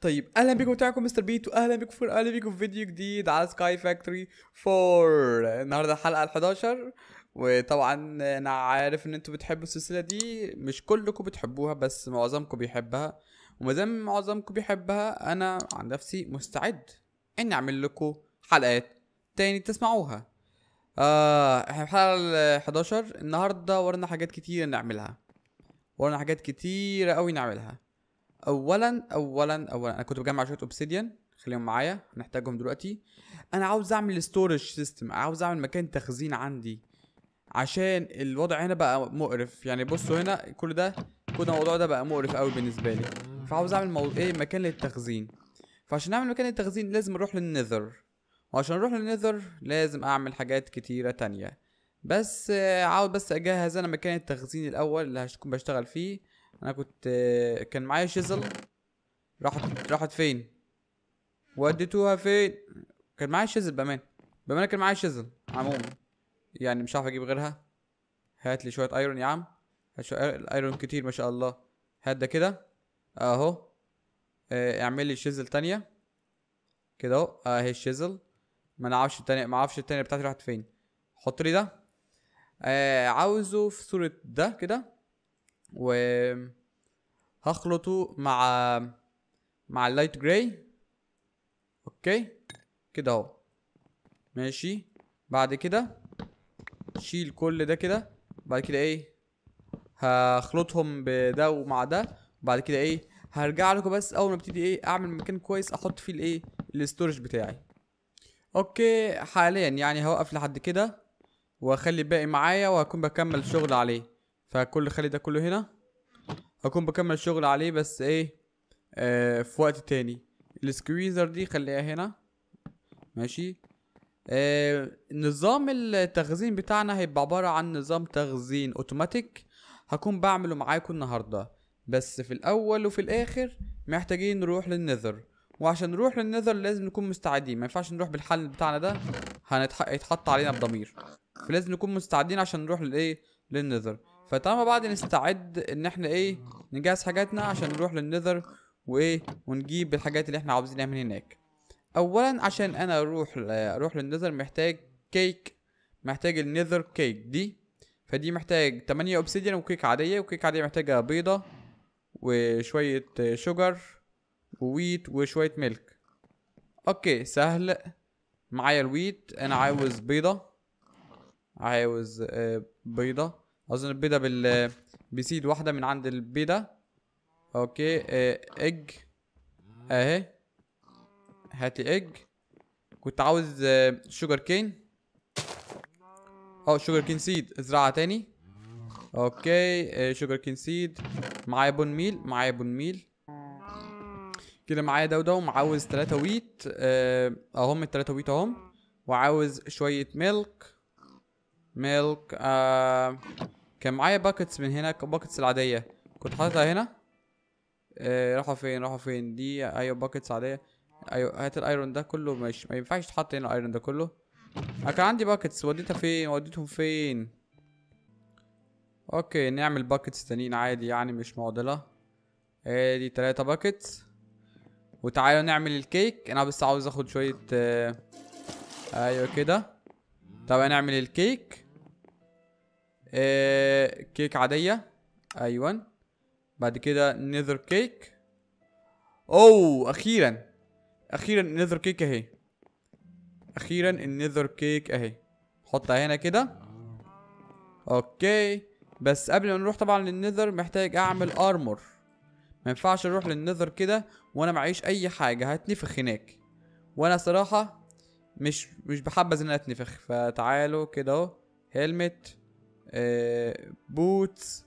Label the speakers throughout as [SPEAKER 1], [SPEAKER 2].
[SPEAKER 1] طيب اهلا بيكم بتاعكم مستر بيت واهلا بيكم في اهلا بيكم في فيديو جديد على سكاي فاكتوري 4 النهارده الحلقه ال 11 وطبعا انا عارف ان انتوا بتحبوا السلسله دي مش كلكم بتحبوها بس معظمكم بيحبها وما دام معظمكم بيحبها انا عن نفسي مستعد اني اعمل لكم حلقات تاني تسمعوها آه الحلقه ال 11 النهارده ورانا حاجات كتير نعملها ورانا حاجات كتيره قوي نعملها اولا اولا اولا انا كنت بجمع شويه اوبسيديان خليهم معايا هنحتاجهم دلوقتي انا عاوز اعمل ستورج سيستم عاوز اعمل مكان تخزين عندي عشان الوضع هنا بقى مقرف يعني بصوا هنا كل ده كل الموضوع ده بقى مقرف قوي بالنسبه لي فعاوز اعمل مو... ايه مكان للتخزين فعشان اعمل مكان للتخزين لازم اروح للنذر وعشان اروح للنذر لازم اعمل حاجات كتيره تانية بس عاوز بس اجهز انا مكان التخزين الاول اللي هكون بشتغل فيه انا كنت كان معايا شيزل راحت راحت فين وديتوها فين كان معايا شيزل بامان بامان كان معايا شيزل عموما يعني مش عارف اجيب غيرها هات لي شويه ايرون يا عم هات شويه الايرون كتير ما شاء الله هات ده كده اهو آه، اعمل لي شيزل تانية كده اهو اهي آه، الشيزل ما انا عارفش التانية ما اعرفش التانية بتاعتي راحت فين حط لي ده آه عاوزه في صورة ده كده و هخلطه مع مع اللايت جراي اوكي كده اهو ماشي بعد كده شيل كل ده كده بعد كده ايه هخلطهم بده ومع ده بعد كده ايه هرجع لكم بس اول ما ابتدي ايه اعمل مكان كويس احط فيه الايه الاستورج بتاعي اوكي حاليا يعني هوقف لحد كده واخلي الباقي معايا وهكون بكمل شغل عليه فكل خلي ده كله هنا هكون بكمل شغل عليه بس ايه آه في وقت تاني السكويزر دي خليها هنا ماشي آه نظام التخزين بتاعنا هيبقى عبارة عن نظام تخزين اوتوماتيك هكون بعمله معاكم النهاردة بس في الاول وفي الاخر محتاجين نروح للنذر وعشان نروح للنذر لازم نكون مستعدين ما ينفعش نروح بالحل بتاعنا ده هيتحط علينا بضمير فلازم نكون مستعدين عشان نروح للايه للنذر فطالما بعد نستعد ان احنا ايه نجهز حاجاتنا عشان نروح للنذر وايه ونجيب الحاجات اللي احنا عاوزينها من هناك اولا عشان انا اروح اروح للنذر محتاج كيك محتاج النذر كيك دي فدي محتاج 8 اوبسيديان وكيك عاديه وكيك عاديه محتاجه بيضه وشويه شجر وويت وشويه ملك اوكي سهل معايا الويت انا عاوز بيضه عاوز آه، بيضه اظن البيضه بال بسيد واحده من عند البيضه اوكي اه اج اهي هاتي ايج اج كنت عاوز شوجر كين اه شوجر كين سيد ازرعها تاني اوكي شوجر كين سيد معايا بون ميل معايا بون ميل كده معايا ده وده ومعاوز تلاتة ويت آه، اهم التلاتة ويت اهم وعاوز شوية ميلك ميلك آه كان معايا باكتس من هنا باكتس العاديه كنت حاططها هنا آه راحوا فين راحوا فين دي ايوه باكتس عاديه ايوه هات الايرون ده كله مش ما ينفعش تحط هنا الايرون ده كله انا كان عندي باكتس وديتها فين وديتهم فين اوكي نعمل باكتس تانيين عادي يعني مش معضله ادي آه تلاتة باكتس وتعالوا نعمل الكيك انا بس عاوز اخد شويه آه ايوه كده طب نعمل الكيك آه كيك عادية ايوه بعد كده نذر كيك اوه اخيرا اخيرا النذر كيك اهي اخيرا النذر كيك اهي حطها هنا كده اوكي بس قبل ما نروح طبعا للنذر محتاج اعمل ارمور ما ينفعش اروح للنذر كده وانا معيش اي حاجه هتنفخ هناك وانا صراحه مش مش بحبذ ان أنا اتنفخ فتعالوا كده اهو هيلمت بوت آه، بوتس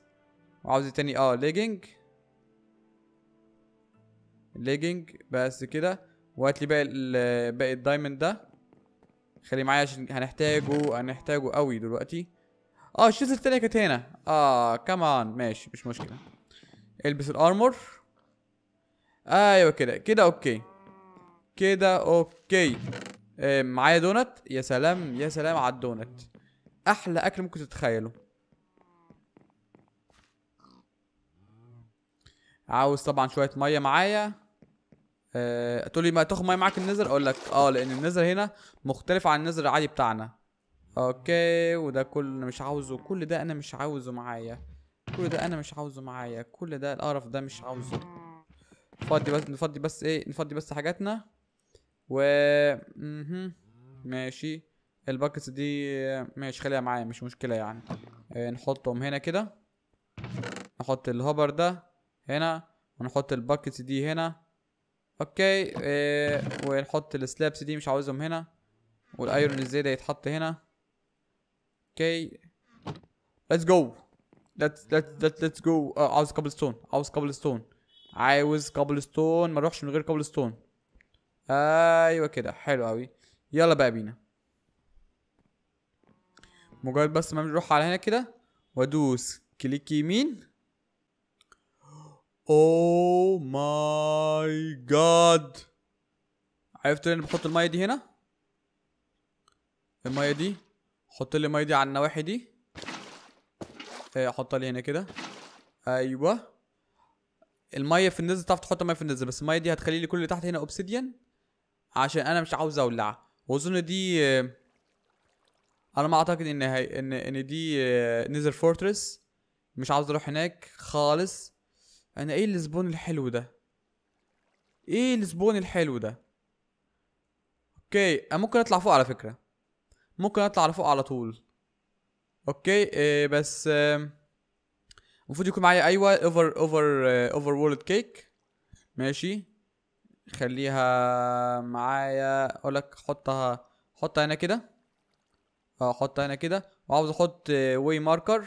[SPEAKER 1] وعاوز إيه تاني اه ليجنج ليجنج بس كده وهات لي باقي باقي الدايموند ده خليه معايا عشان هنحتاجه هنحتاجه قوي دلوقتي اه الشيز التانية كانت هنا اه كمان ماشي مش مشكلة البس الارمور ايوه كده كده اوكي كده اوكي آه معايا دونت يا سلام يا سلام على الدونت احلى اكل ممكن تتخيله عاوز طبعا شويه ميه معايا أه... تقول لي ما تاخد ميه معاك النزر اقول لك اه لان النزر هنا مختلف عن النزر العادي بتاعنا اوكي وده كل انا مش عاوزه كل ده انا مش عاوزه معايا كل ده انا مش عاوزه معايا كل ده القرف ده مش عاوزه نفضي بس نفضي بس ايه نفضي بس حاجاتنا و ماشي الباكتس دي ماشي خليها معايا مش مشكله يعني آه، نحطهم هنا كده نحط الهوبر ده هنا ونحط الباكتس دي هنا اوكي إيه ونحط السلابس دي مش عاوزهم هنا والايرون الزيادة يتحط هنا اوكي ليتس جو ليتس ليتس ليتس جو عاوز كابل ستون عاوز كابل ستون عاوز كابل ستون ما اروحش من غير كابل ستون ايوه كده حلو قوي يلا بقى بينا مجرد بس ما بنروح على هنا كده وادوس كليك يمين او ماي جاد عرفت ان بحط الميه دي هنا الميه دي حط لي الميه دي على النواحي دي احطها آه، لي هنا كده ايوه الميه في النزل تعرف تحط الميه في النزل بس الميه دي هتخلي لي كل اللي تحت هنا اوبسيديان عشان انا مش عاوز اولع واظن دي آه، انا ما اعتقد ان هي ان ان دي آه، نيزر فورترس مش عاوز اروح هناك خالص انا ايه الزبون الحلو ده ايه الزبون الحلو ده اوكي انا آه، ممكن اطلع فوق على فكره ممكن اطلع على فوق على طول اوكي إيه بس المفروض يكون معايا ايوه اوفر اوفر اوفر وورلد كيك ماشي خليها معايا اقولك حطها حطها هنا كده هحط هنا كده وعاوز احط واي ماركر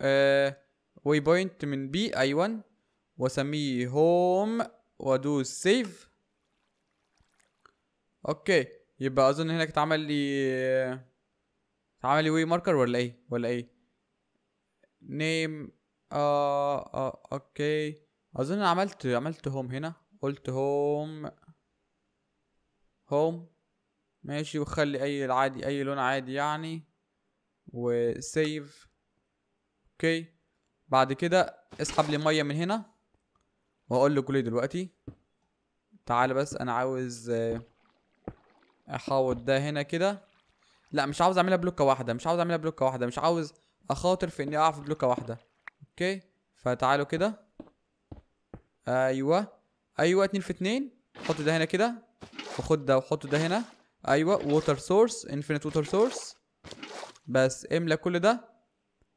[SPEAKER 1] آه، واي بوينت من بي اي 1 واسميه هوم وادوس سيف اوكي يبقى اظن هناك اتعمل لي اتعمل لي واي ماركر ولا ايه ولا ايه نيم آه, اه اوكي اظن عملت عملت هوم هنا قلت هوم هوم ماشي وخلي اي العادي اي لون عادي يعني وسيف اوكي بعد كده اسحب لي ميه من هنا واقول له كل دلوقتي تعالى بس انا عاوز آه، احاوط ده هنا كده لا مش عاوز اعملها بلوكه واحده مش عاوز اعملها بلوكه واحده مش عاوز اخاطر في اني اعرف بلوكه واحده اوكي فتعالوا كده ايوه ايوه اتنين في اتنين حط ده هنا كده وخد ده وحط ده هنا ايوه ووتر سورس انفينيت ووتر سورس بس املى كل ده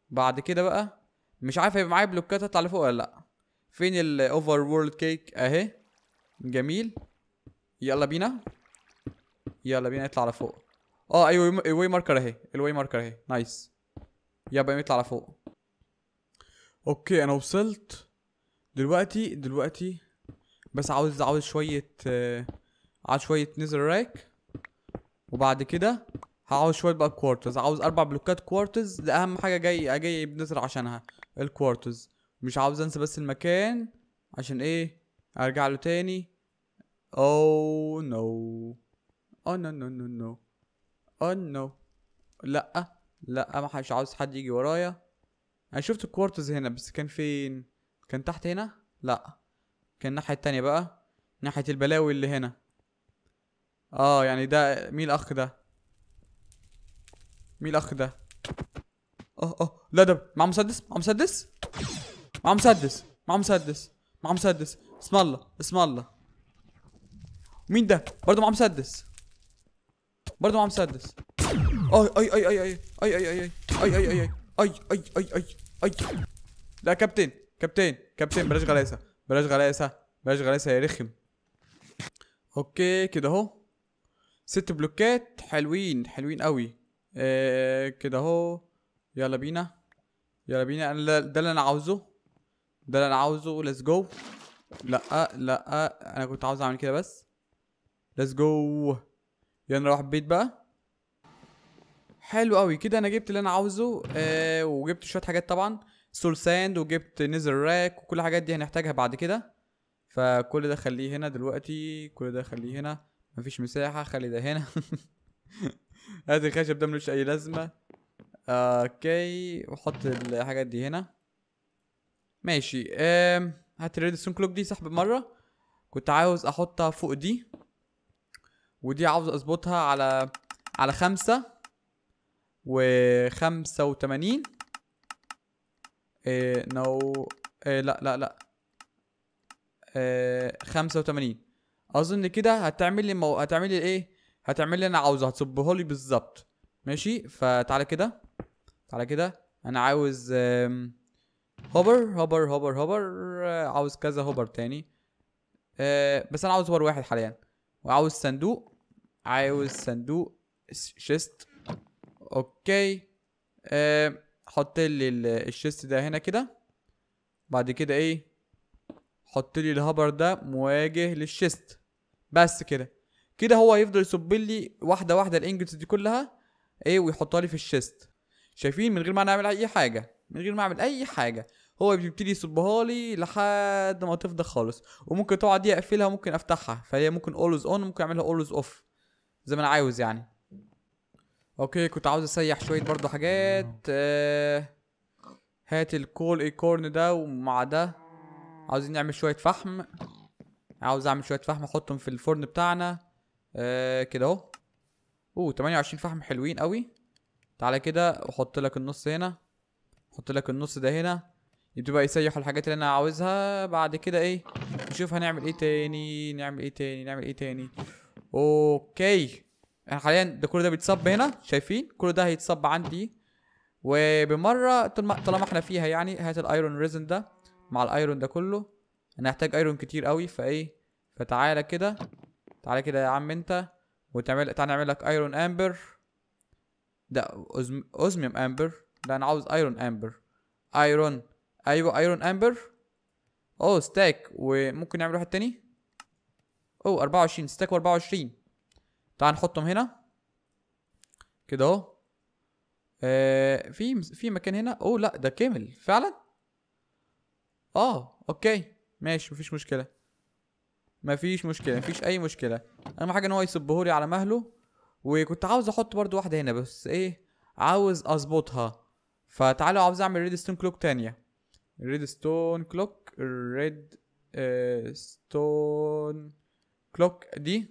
[SPEAKER 1] بعد كده بقى مش عارف هيبقى معايا بلوكات اطلع لفوق ولا لا فين الاوفر وورلد كيك اهي جميل يلا بينا يلا بينا نطلع لفوق اه ايوه الواي ماركر اهي الواي ماركر اهي نايس يلا يطلع لفوق اوكي انا وصلت دلوقتي دلوقتي بس عاوز عاوز شويه آه، عاوز شويه نزل راك وبعد كده هعوز شويه بقى كوارتز عاوز اربع بلوكات كوارتز ده اهم حاجه جاي جاي بنزرع عشانها الكوارتز مش عاوز انسى بس المكان عشان ايه ارجع له تاني او نو او نو نو نو نو او نو لا لا مش عاوز حد يجي ورايا انا شفت الكوارتز هنا بس كان فين كان تحت هنا لا كان الناحيه التانية بقى ناحيه البلاوي اللي هنا اه يعني ده مين الاخ ده مين الاخ ده اه اه لا ده معاه مسدس معاه مسدس معاه مسدس معاه مسدس معاه مسدس اسم الله اسم الله مين ده برضه معاه مسدس برضه معاه مسدس اي اي اي اي اي اي اي اي اي اي اي اي اي اي اي لا كابتن كابتن كابتن بلاش غلاسه بلاش غلاسه بلاش غلاسه يا رخم اوكي كده اهو ست بلوكات حلوين حلوين قوي آه كده اهو يلا بينا يلا بينا انا ده اللي انا عاوزه ده اللي انا عاوزه ليتس جو لا لا انا كنت عاوز اعمل كده بس ليتس جو يلا نروح البيت بقى حلو قوي كده انا جبت اللي انا عاوزه آه وجبت شويه حاجات طبعا سول ساند وجبت نيزر راك وكل الحاجات دي هنحتاجها بعد كده فكل ده خليه هنا دلوقتي كل ده خليه هنا مفيش مساحة خلي ده هنا هات الخشب ده ملوش أي لازمة آه، اوكي وحط الحاجات دي هنا ماشي هات ستون كلوك دي سحب مرة كنت عاوز احطها فوق دي ودي عاوز اظبطها على على خمسة وخمسة وتمانين ايه نو ايه لا لا لا ايه خمسة وتمانين اظن كده هتعمل لي مو... هتعمل لي ايه هتعمل لي انا عاوزه هتصبه لي بالظبط ماشي فتعالى كده تعالى كده انا عاوز هوبر هوبر هوبر هوبر عاوز كذا هوبر تاني آه، بس انا عاوز هوبر واحد حاليا وعاوز صندوق عاوز صندوق شيست اوكي آه، حط لي الشيست ده هنا كده بعد كده ايه حط لي الهبر ده مواجه للشيست بس كده كده هو يفضل يصب لي واحده واحده الانجلز دي كلها ايه ويحطها لي في الشيست شايفين من غير ما انا اعمل اي حاجه من غير ما اعمل اي حاجه هو بيبتدي يصبها لي لحد ما تفضى خالص وممكن تقعد دي اقفلها ممكن افتحها فهي ممكن اولوز اون ممكن اعملها اولوز اوف زي ما انا عاوز يعني اوكي كنت عاوز اسيح شويه برضو حاجات آه, آه، هات الكول ايكورن ده ومع ده عاوزين نعمل شويه فحم عاوز اعمل شويه فحم احطهم في الفرن بتاعنا آه كده اهو اوه 28 فحم حلوين قوي تعالى كده احط لك النص هنا احط لك النص ده هنا يبتدوا بقى يسيحوا الحاجات اللي انا عاوزها بعد كده ايه نشوف هنعمل ايه تاني نعمل ايه تاني نعمل ايه تاني اوكي احنا حاليا ده كل ده بيتصب هنا شايفين كل ده هيتصب عندي وبمره طالما احنا فيها يعني هات الايرون ريزن ده مع الايرون ده كله انا هحتاج ايرون كتير قوي فايه فتعالى كده تعالى كده يا عم انت وتعمل تعالى نعمل لك ايرون امبر ده اوزميوم امبر ده انا عاوز ايرون امبر ايرون ايوه ايرون امبر اوه ستاك وممكن نعمل واحد تاني اوه 24 ستاك و24 تعالى نحطهم هنا كده اهو آه، في في مكان هنا اوه لا ده كامل فعلا اه اوكي ماشي مفيش مشكله مفيش مشكله مفيش اي مشكله اهم حاجه ان هو يصبهولي على مهله وكنت عاوز احط برضو واحده هنا بس ايه عاوز اظبطها فتعالوا عاوز اعمل ريد ستون كلوك تانية ريد ستون كلوك ريد ستون كلوك دي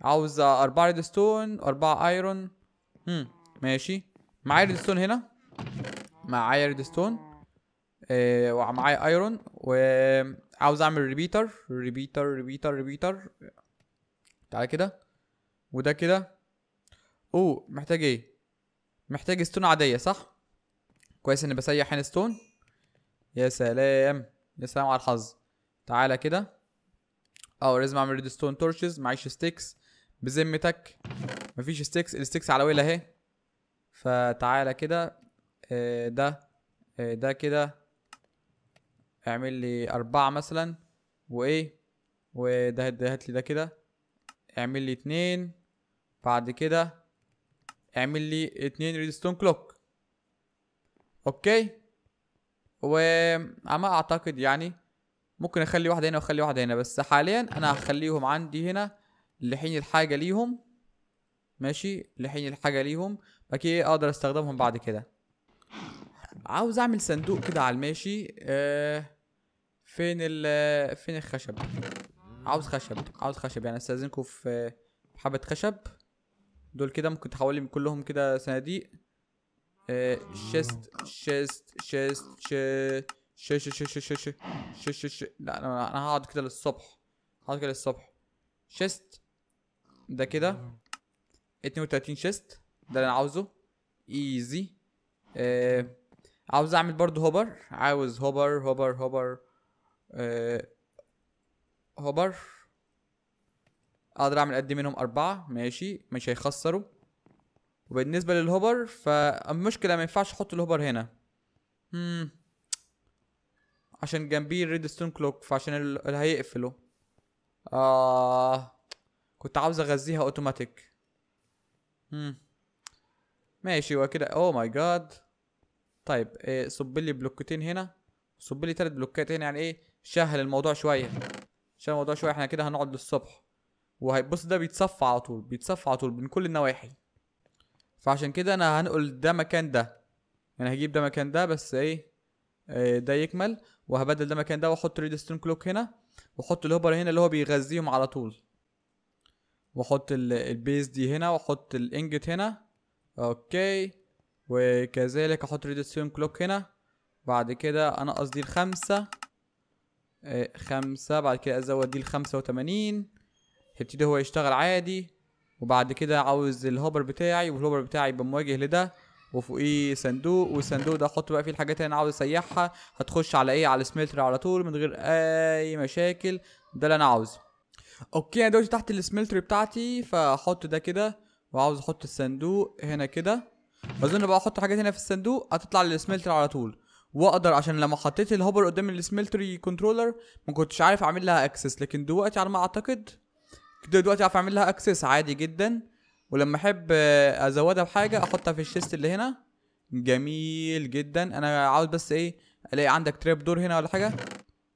[SPEAKER 1] عاوز اربعة ريد ستون اربعة ايرون هم ماشي معايا ريد ستون هنا معايا ريد ستون آه، ومعايا ايرون و عاوز اعمل ريبيتر ريبيتر ريبيتر ريبيتر تعالى كده وده كده او محتاج ايه محتاج ستون عاديه صح كويس اني بسيح هنا ستون يا سلام يا سلام على الحظ تعالى كده اه لازم اعمل ريد ستون تورشز معيش ستيكس بذمتك مفيش ستيكس الستيكس على ويل اهي فتعالى كده آه، ده آه، ده كده اعمل لي أربعة مثلا وإيه وده ده هات لي ده كده اعمل لي اتنين بعد كده اعمل لي اتنين ريدستون كلوك اوكي وعما اعتقد يعني ممكن اخلي واحدة هنا واخلي واحدة هنا بس حاليا انا هخليهم عندي هنا لحين الحاجة ليهم ماشي لحين الحاجة ليهم بكي اقدر استخدمهم بعد كده عاوز اعمل صندوق كده على الماشي آه فين ال فين الخشب عاوز خشب عاوز خشب يعني استاذنكم في حبه خشب دول كده ممكن تحولي من كلهم كده صناديق آه شيست شيست شيست شيست ش ش ش ش ش ش ش ش لا انا هقعد كده للصبح هقعد كده للصبح شيست ده كده 32 شيست ده اللي انا عاوزه ايزي آه عاوز اعمل برضو هوبر عاوز هوبر هوبر هوبر آه هوبر اقدر اعمل قد إيه منهم اربعة ماشي مش هيخسروا وبالنسبة للهوبر فالمشكلة ما ينفعش احط الهوبر هنا مم. عشان جنبيه الريد ستون كلوك فعشان اللي هيقفله آه. كنت عاوز اغذيها اوتوماتيك مم. ماشي وكده اوه ماي جاد طيب آه، صب لي بلوكتين هنا صب لي ثلاث بلوكات هنا يعني ايه شهل الموضوع شويه شهل الموضوع شويه احنا كده هنقعد للصبح وهيبص ده بيتصفى على طول بيتصفى على طول من كل النواحي فعشان كده انا هنقل ده مكان ده يعني هجيب ده مكان ده بس ايه, إيه ده يكمل وهبدل ده مكان ده واحط ريد ستون كلوك هنا واحط الهوبر هنا اللي هو بيغذيهم على طول واحط البيز دي هنا واحط الانجت هنا اوكي وكذلك احط ريديسيون كلوك هنا بعد كده انا قصدي الخمسة إيه، خمسة بعد كده ازود دي لخمسة وتمانين هيبتدي هو يشتغل عادي وبعد كده عاوز الهوبر بتاعي والهوبر بتاعي يبقى مواجه لده وفوقيه صندوق والصندوق ده احط بقى فيه الحاجات اللي انا عاوز اسيحها هتخش على ايه على السملتر على طول من غير اي مشاكل ده اللي انا عاوزه اوكي انا دلوقتي تحت السملتر بتاعتي فاحط ده كده وعاوز احط الصندوق هنا كده اظن بقى احط حاجات هنا في الصندوق هتطلع للسملتر على طول واقدر عشان لما حطيت الهوبر قدام السملتري كنترولر ما كنتش عارف اعمل لها اكسس لكن دلوقتي على ما اعتقد كده دلوقتي اعرف اعمل لها اكسس عادي جدا ولما احب ازودها بحاجه احطها في الشيست اللي هنا جميل جدا انا عاوز بس ايه الاقي عندك تراب دور هنا ولا حاجه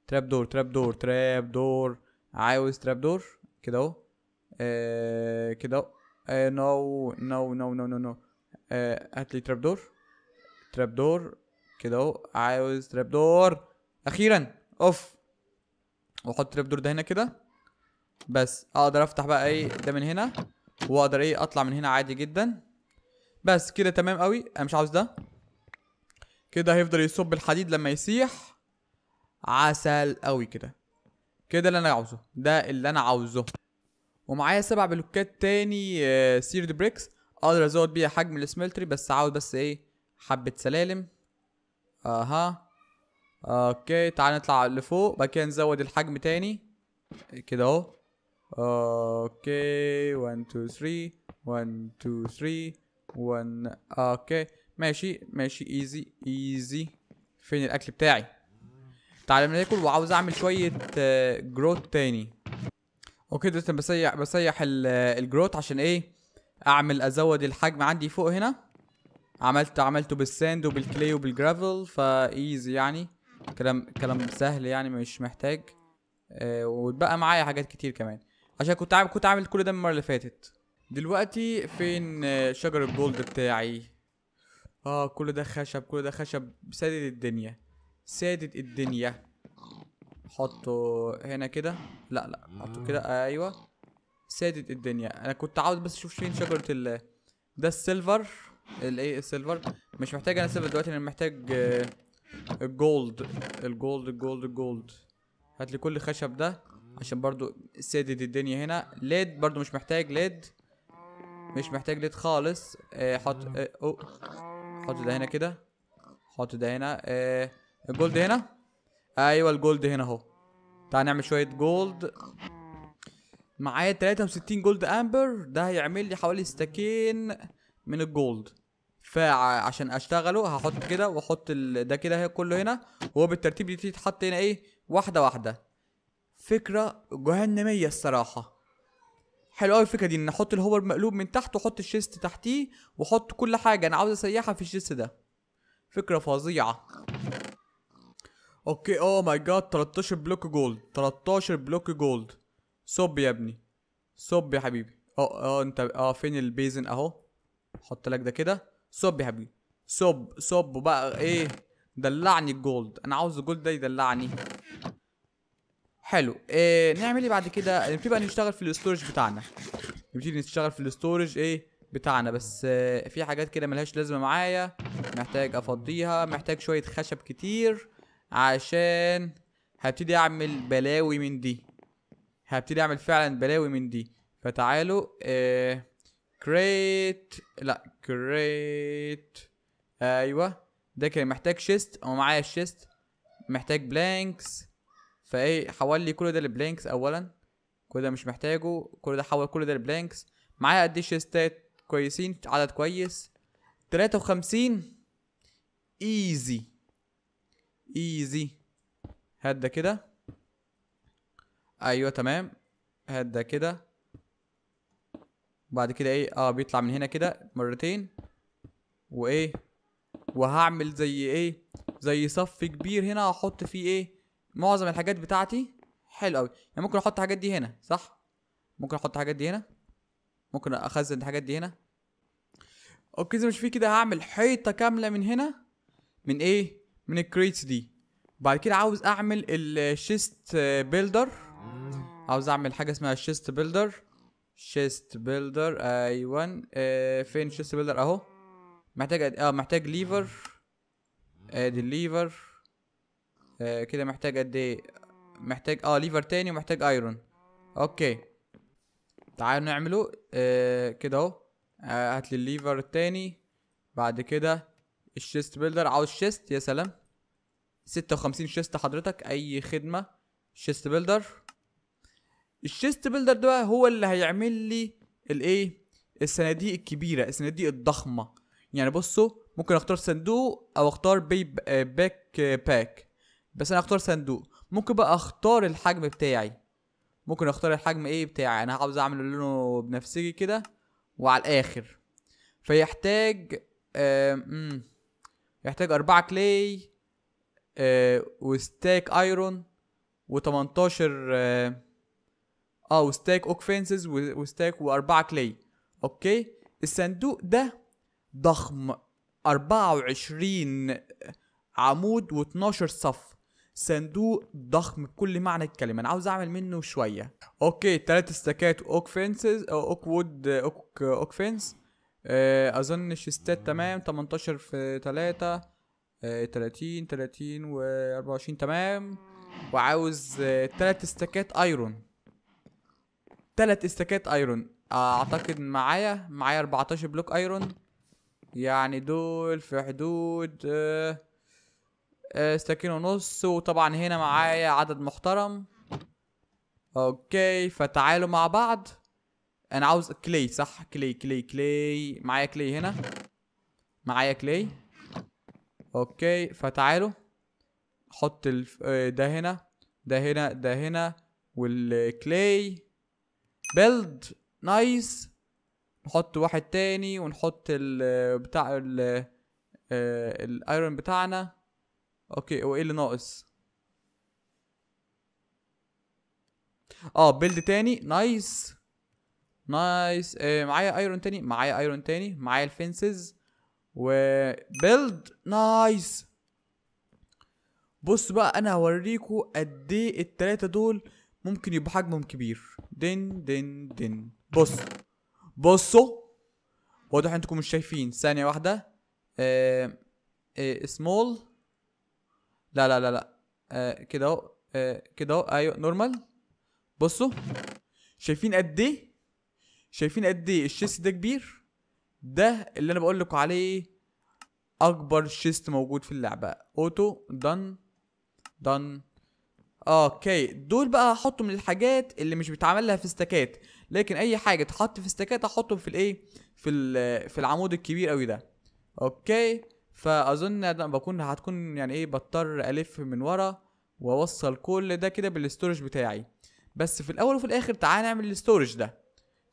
[SPEAKER 1] تراب دور تراب دور تراب دور عاوز تراب دور كده اهو آه، كده اهو نو نو نو نو نو آه هات لي تراب دور كده اهو عاوز تراب دور اخيرا اوف واحط تراب دور ده هنا كده بس اقدر افتح بقى ايه ده من هنا واقدر ايه اطلع من هنا عادي جدا بس كده تمام قوي انا مش عاوز ده كده هيفضل يصب الحديد لما يسيح عسل قوي كده كده اللي انا عاوزه ده اللي انا عاوزه ومعايا سبع بلوكات تاني سيرد آه، بريكس اقدر ازود بيها حجم السملتري بس عاوز بس ايه حبة سلالم اها اوكي تعال نطلع لفوق بعد كده نزود الحجم تاني كده اهو اوكي 1 2 3 1 2 3 1 اوكي ماشي ماشي ايزي ايزي فين الاكل بتاعي تعال ناكل إيه؟ وعاوز اعمل شويه جروت آه، تاني اوكي دلوقتي بسيح بسيح الجروت آه، عشان ايه اعمل ازود الحجم عندي فوق هنا عملت عملته بالساند وبالكلي وبالجرافل فايزي يعني كلام كلام سهل يعني مش محتاج آه وبقى معايا حاجات كتير كمان عشان كنت عامل كنت عامل كل ده المره اللي فاتت دلوقتي فين آه، شجر الجولد بتاعي اه كل ده خشب كل ده خشب سادد الدنيا سادد الدنيا حطه هنا كده لا لا حطه كده ايوه سادت الدنيا انا كنت عاوز بس اشوف فين شجره ال ده السيلفر الايه السيلفر مش محتاج انا سيلفر دلوقتي انا محتاج آه، الجولد الجولد الجولد الجولد هات لي كل خشب ده عشان برضو سادت الدنيا هنا ليد برضو مش محتاج ليد مش محتاج ليد خالص آه، حط آه، أو حط ده هنا كده حط ده هنا الجولد هنا ايوه الجولد هنا اهو تعال نعمل شويه جولد معايا 63 جولد امبر ده هيعمل لي حوالي ستاكين من الجولد فعشان اشتغله هحط كده واحط ده كده كله هنا هو بالترتيب دي تتحط هنا ايه واحده واحده فكره جهنميه الصراحه حلوه قوي الفكره دي ان احط الهوبر مقلوب من تحت واحط الشيست تحتيه واحط كل حاجه انا عاوز اسيحها في الشيست ده فكره فظيعه اوكي اوه ماي جاد 13 بلوك جولد 13 بلوك جولد صب يا ابني صب يا حبيبي اه اه انت اه فين البيزن اهو حط لك ده كده صب يا حبيبي صب صب بقى ايه دلعني الجولد انا عاوز الجولد ده يدلعني حلو إيه نعمل ايه بعد كده نبتدي بقى نشتغل في الاستورج بتاعنا نبتدي نشتغل في الاستورج ايه بتاعنا بس آه، في حاجات كده ملهاش لازمه معايا محتاج افضيها محتاج شويه خشب كتير عشان هبتدي اعمل بلاوي من دي هبتدي اعمل فعلا بلاوي من دي فتعالوا كريت آه، لا كريت ايوه ده كان محتاج شيست او معايا الشيست محتاج بلانكس فايه حول لي كل ده لبلانكس اولا كل ده مش محتاجه كل ده حول كل ده لبلانكس معايا قد ايه شيستات كويسين عدد كويس تلاتة وخمسين ايزي ايزي ده كده ايوه تمام هات ده كده بعد كده ايه اه بيطلع من هنا كده مرتين وايه وهعمل زي ايه زي صف كبير هنا هحط فيه ايه معظم الحاجات بتاعتي حلو قوي يعني ممكن احط الحاجات دي هنا صح ممكن احط الحاجات دي هنا ممكن اخزن الحاجات دي هنا اوكي زي مش فيه كده هعمل حيطه كامله من هنا من ايه من الكريتس دي بعد كده عاوز اعمل الشيست بيلدر آه. عاوز اعمل حاجه اسمها شيست بيلدر شيست بيلدر ايوه آه فين شيست بيلدر اهو محتاج اه محتاج ليفر ادي آه الليفر آه كده محتاج قد ايه محتاج اه ليفر تاني ومحتاج ايرون اوكي تعالوا نعمله آه كده اهو آه هات لي الليفر التاني بعد كده الشيست بيلدر عاوز شيست يا سلام ستة وخمسين شيست حضرتك اي خدمة شيست بيلدر الشيست بيلدر ده هو اللي هيعمل لي الايه الصناديق الكبيره الصناديق الضخمه يعني بصوا ممكن اختار صندوق او اختار بي باك باك بس انا اختار صندوق ممكن بقى اختار الحجم بتاعي ممكن اختار الحجم ايه بتاعي انا عاوز اعمل لونه بنفسجي كده وعلى الاخر فيحتاج امم يحتاج أربعة كلاي آه، وستاك ايرون و18 آه اه وستاك اوك فينسز وستاك واربعه كلي اوكي الصندوق ده ضخم 24 عمود و12 صف صندوق ضخم بكل معنى الكلمه انا عاوز اعمل منه شويه اوكي ثلاث استكات اوك فينسز اوك وود اوك اوك فينس اظن الشستات تمام 18 في 3 30 30 و 24 تمام وعاوز ثلاث آه، استكات ايرون ثلاث استكات ايرون اعتقد معايا معايا 14 بلوك ايرون يعني دول في حدود آه، آه، استكين ونص وطبعا هنا معايا عدد محترم اوكي فتعالوا مع بعض انا عاوز كلي صح كلي كلي كلي معايا كلي هنا معايا كلي اوكي فتعالوا حط آه، ده هنا ده هنا ده هنا والكلي بيلد نايس نحط واحد تاني ونحط ال بتاع ال آه، الايرون بتاعنا اوكي وايه اللي ناقص اه بيلد تاني نايس نايس آه معايا ايرون تاني معايا ايرون تاني معايا الفنسز و بيلد نايس بص بقى انا هوريكوا قد ايه التلاتة دول ممكن يبقى حجمهم كبير دن دن دن بص بصوا واضح انكم مش شايفين ثانية واحدة آه سمول آه، لا لا لا لا آه، كده اهو آه، كده اهو ايوه نورمال بصوا شايفين قد ايه شايفين قد ايه الشيست ده كبير ده اللي انا بقول لكم عليه اكبر شيست موجود في اللعبه اوتو دن دن آه، اوكي دول بقى هحطهم للحاجات اللي مش بيتعمل لها في استكات لكن اي حاجه تحط في استكات هحطهم في الايه في في العمود الكبير قوي ده اوكي فاظن انا بكون هتكون يعني ايه بضطر الف من ورا واوصل كل ده كده بالاستورج بتاعي بس في الاول وفي الاخر تعال نعمل الاستورج ده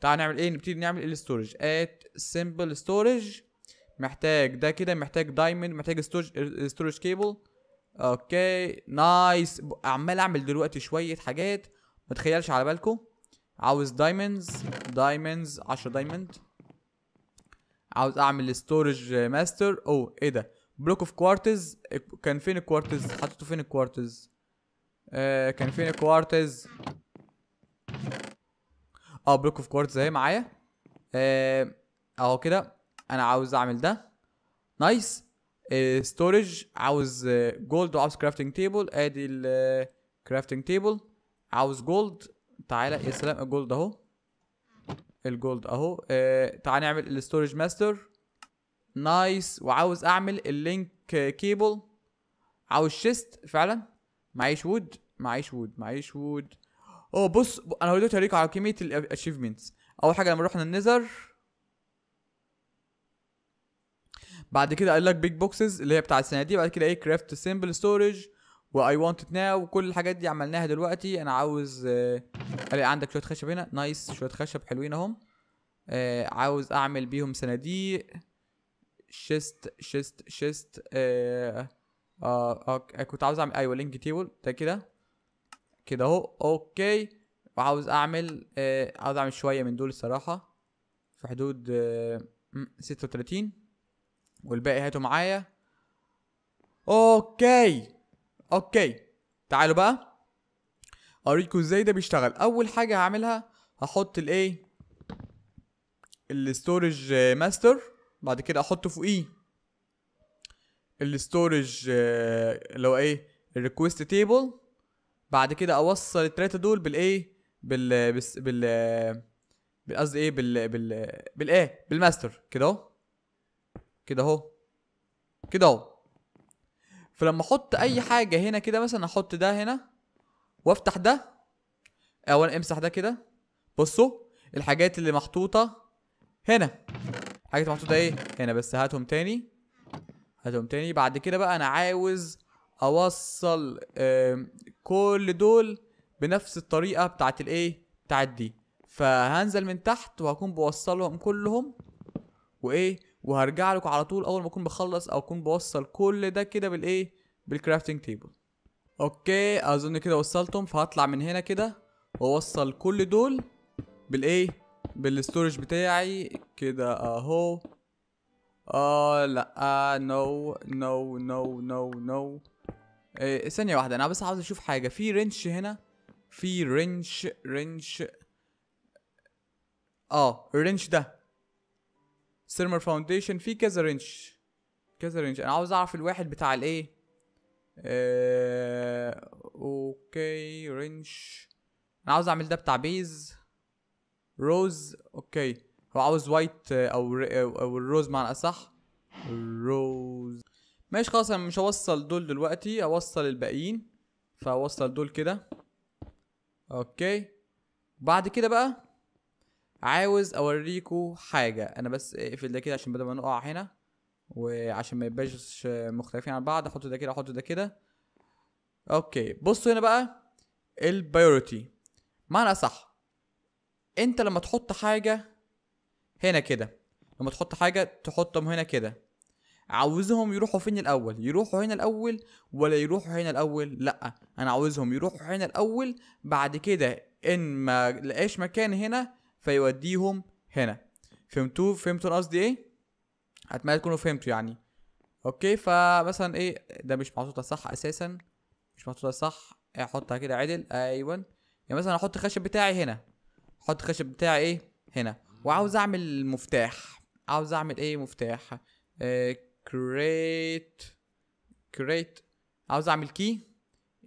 [SPEAKER 1] تعال نعمل ايه نبتدي نعمل الاستورج ات سمبل ستورج محتاج ده كده محتاج دايموند محتاج ستورج ستورج كيبل اوكي نايس عمال اعمل دلوقتي شويه حاجات ما تخيلش على بالكم عاوز دايموندز دايموندز 10 دايموند عاوز اعمل ستورج ماستر او ايه ده بلوك اوف كوارتز كان فين الكوارتز حطيته فين الكوارتز آه كان فين الكوارتز اه بلوك اوف كوارتز اهي معايا آه، اهو كده انا عاوز اعمل ده نايس ستورج آه، عاوز جولد وعاوز كرافتنج تيبل ادي الكرافتنج آه، تيبل عاوز جولد تعالى يا سلام الجولد اهو الجولد اهو آه، تعالى نعمل الستورج ماستر نايس وعاوز اعمل اللينك كيبل عاوز شيست فعلا معيش وود معيش وود معيش وود اوه بص انا دلوقتي هوريكم على كميه الاتشيفمنتس اول حاجه لما رحنا النذر بعد كده قال لك بيج بوكسز اللي هي بتاع السنه دي بعد كده ايه كرافت سيمبل ستورج واي وانت ات ناو وكل الحاجات دي عملناها دلوقتي انا عاوز آه عندك شويه خشب هنا نايس شويه خشب حلوين اهم آه عاوز اعمل بيهم صناديق شيست شيست شيست آه آه, آه كنت عاوز اعمل ايوه لينك تيبل ده كده كده اهو اوكي وعاوز اعمل آه عاوز اعمل شويه من دول الصراحه في حدود آه 36 والباقي هاتوا معايا اوكي اوكي تعالوا بقى اوريكم ازاي ده بيشتغل اول حاجه هعملها هحط الايه الستورج ماستر بعد كده احط فوقيه الستورج اللي هو ايه الريكوست تيبل بعد كده اوصل التلاته دول بالايه بال بال بال قصدي ايه بال بال بالايه بالماستر كده اهو كده اهو كده اهو فلما احط اي حاجه هنا كده مثلا احط ده هنا وافتح ده او امسح ده كده بصوا الحاجات اللي محطوطه هنا الحاجات اللي محطوطه ايه هنا بس هاتهم تاني هاتهم تاني بعد كده بقى انا عاوز اوصل كل دول بنفس الطريقه بتاعت الايه بتاعت دي فهنزل من تحت وهكون بوصلهم كلهم وايه وهرجع لكم على طول اول ما اكون بخلص او اكون بوصل كل ده كده بالايه بالكرافتنج تيبل اوكي اظن كده وصلتهم فهطلع من هنا كده واوصل كل دول بالايه بالستورج بتاعي كده اهو اه لا نو نو نو نو نو ثانيه واحده انا بس عاوز اشوف حاجه في رينش هنا في رينش رينش اه الرينش ده سيرمر فاونديشن في كذا رينش كذا رينش انا عاوز اعرف الواحد بتاع الايه آه... اوكي رينش انا عاوز اعمل ده بتاع بيز روز اوكي هو عاوز وايت او او الروز معنى اصح روز ماشي خلاص انا مش هوصل دول دلوقتي اوصل الباقيين فاوصل دول كده اوكي بعد كده بقى عاوز اوريكوا حاجه انا بس اقفل ده كده عشان بدل ما نقع هنا وعشان ما يبقاش مختلفين عن بعض احط ده كده احط ده كده اوكي بصوا هنا بقى البيوريتي معنى صح انت لما تحط حاجه هنا كده لما تحط حاجه تحطهم هنا كده عاوزهم يروحوا فين الاول يروحوا هنا الاول ولا يروحوا هنا الاول لا انا عاوزهم يروحوا هنا الاول بعد كده ان ما لقاش مكان هنا فيوديهم هنا فهمتوا فهمتوا قصدي ايه اتمنى تكونوا فهمتوا يعني اوكي فمثلا ايه ده مش محطوطه صح اساسا مش محطوطه صح احطها كده عدل ايوه يعني مثلا احط الخشب بتاعي هنا احط الخشب بتاعي ايه هنا وعاوز اعمل مفتاح عاوز اعمل ايه مفتاح كريت آه، كريت عاوز اعمل كي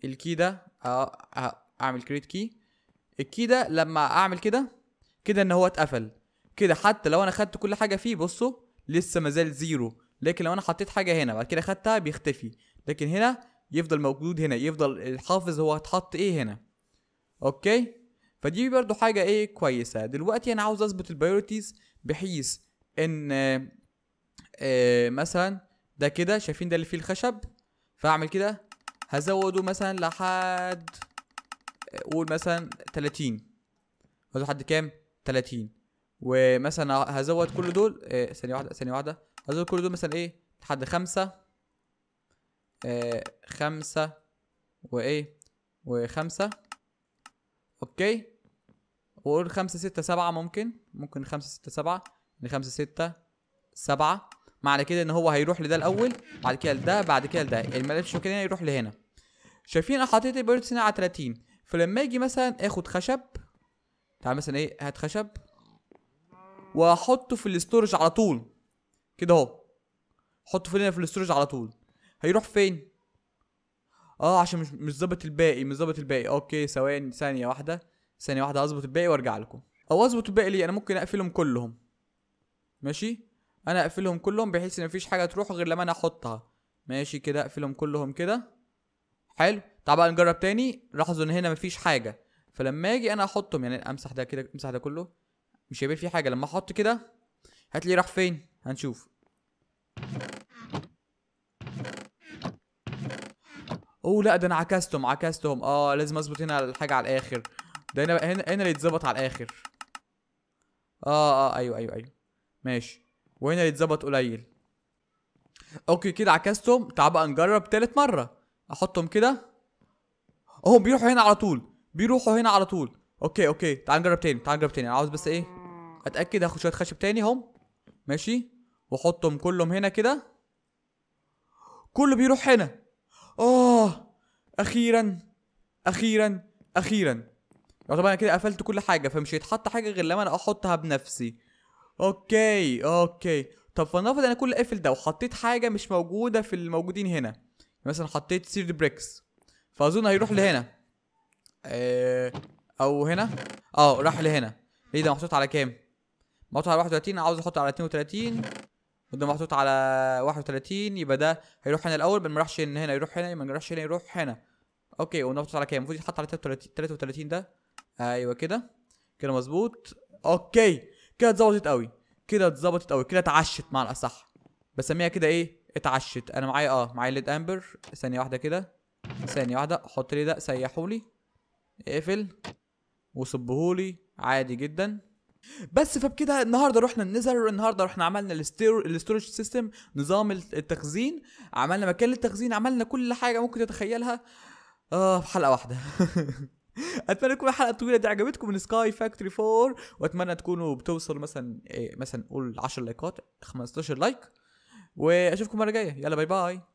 [SPEAKER 1] الكي ده آه، آه، اعمل كريت كي الكي ده لما اعمل كده كده ان هو اتقفل كده حتى لو انا خدت كل حاجه فيه بصوا لسه مازال زيرو لكن لو انا حطيت حاجه هنا بعد كده خدتها بيختفي لكن هنا يفضل موجود هنا يفضل الحافظ هو اتحط ايه هنا اوكي فدي برضو حاجه ايه كويسه دلوقتي انا عاوز اظبط البايورتيز بحيث ان آآ آه، آآ مثلا ده كده شايفين ده اللي فيه الخشب فاعمل كده هزوده مثلا لحد آه، قول مثلا 30 هزود لحد كام 30 ومثلا هزود كل دول آه، ثانيه واحده ثانيه واحده هزود كل دول مثلا ايه لحد خمسة آه خمسة وايه وخمسة اوكي وقول خمسة ستة سبعة ممكن ممكن خمسة ستة سبعة يعني خمسة ستة سبعة معنى كده ان هو هيروح لده الاول بعد كده لده بعد كده لده يعني الملف كده يروح لهنا شايفين انا حطيت البيرت هنا على 30 فلما اجي مثلا اخد خشب تعال مثلا ايه هات خشب واحطه في الاستورج على طول كده اهو حطه في هنا في الاستورج على طول هيروح فين اه عشان مش مش ظابط الباقي مش ظابط الباقي اوكي ثواني ثانيه واحده ثانيه واحده هظبط الباقي وارجع لكم او اظبط الباقي ليه انا ممكن اقفلهم كلهم ماشي انا اقفلهم كلهم بحيث ان مفيش حاجه تروح غير لما انا احطها ماشي كده اقفلهم كلهم كده حلو تعال بقى نجرب تاني لاحظوا ان هنا مفيش حاجه فلما اجي انا احطهم يعني امسح ده كده امسح ده كله مش هيبان فيه حاجه لما احط كده هات لي راح فين هنشوف اوه لا ده انا عكستهم عكستهم اه لازم اظبط هنا الحاجه على الاخر ده هنا هنا هنا اللي يتظبط على الاخر اه اه ايوه ايوه ايوه ماشي وهنا اللي يتظبط قليل اوكي كده عكستهم تعال بقى نجرب تالت مره احطهم كده اهو بيروحوا هنا على طول بيروحوا هنا على طول اوكي اوكي تعال نجرب تاني تعال نجرب تاني انا عاوز بس ايه اتاكد هاخد شويه خشب تاني اهم ماشي واحطهم كلهم هنا كده كله بيروح هنا اه اخيرا اخيرا اخيرا طبعا انا كده قفلت كل حاجه فمش هيتحط حاجه غير لما انا احطها بنفسي اوكي اوكي طب فلنفرض انا كل قافل ده وحطيت حاجه مش موجوده في الموجودين هنا يعني مثلا حطيت سيرد بريكس فاظن هيروح لهنا آه، او هنا اه راح لهنا ليه ده محطوط على كام محطوط على 31 عاوز احطه على 32 وده محطوط على 31 يبقى ده هيروح هنا الاول ما راحش هنا يروح هنا ما راحش هنا يروح هنا اوكي ونحطه على كام المفروض يتحط على 33 33 ده ايوه كده كده مظبوط اوكي كده اتظبطت قوي كده اتظبطت قوي كده اتعشت مع الاصح بسميها كده ايه اتعشت انا معايا اه معايا ليد امبر ثانيه واحده كده ثانيه واحده احط لي ده سيحوا لي اقفل وصبهولي عادي جدا بس فبكده النهارده رحنا النزر النهارده رحنا عملنا الاستورج سيستم نظام التخزين عملنا مكان للتخزين عملنا كل حاجه ممكن تتخيلها اه في حلقه واحده اتمنى تكون الحلقه الطويله دي عجبتكم من سكاي فاكتوري 4 واتمنى تكونوا بتوصلوا مثلا إيه مثلا قول 10 لايكات 15 لايك واشوفكم مره جايه يلا باي باي